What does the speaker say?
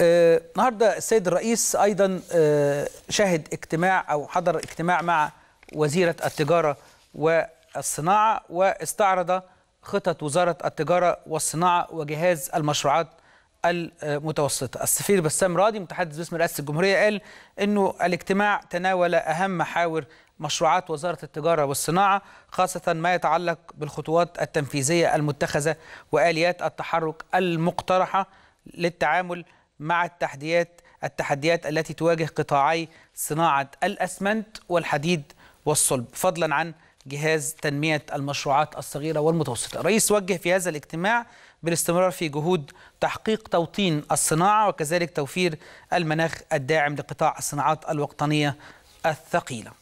آه، النهارده السيد الرئيس ايضا آه، شهد اجتماع او حضر اجتماع مع وزيره التجاره والصناعه واستعرض خطط وزاره التجاره والصناعه وجهاز المشروعات المتوسطه. السفير بسام راضي متحدث باسم رئاسه الجمهوريه قال انه الاجتماع تناول اهم محاور مشروعات وزاره التجاره والصناعه خاصه ما يتعلق بالخطوات التنفيذيه المتخذه واليات التحرك المقترحه للتعامل مع التحديات التحديات التي تواجه قطاعي صناعة الأسمنت والحديد والصلب فضلا عن جهاز تنمية المشروعات الصغيرة والمتوسطة الرئيس وجه في هذا الاجتماع بالاستمرار في جهود تحقيق توطين الصناعة وكذلك توفير المناخ الداعم لقطاع الصناعات الوطنية الثقيلة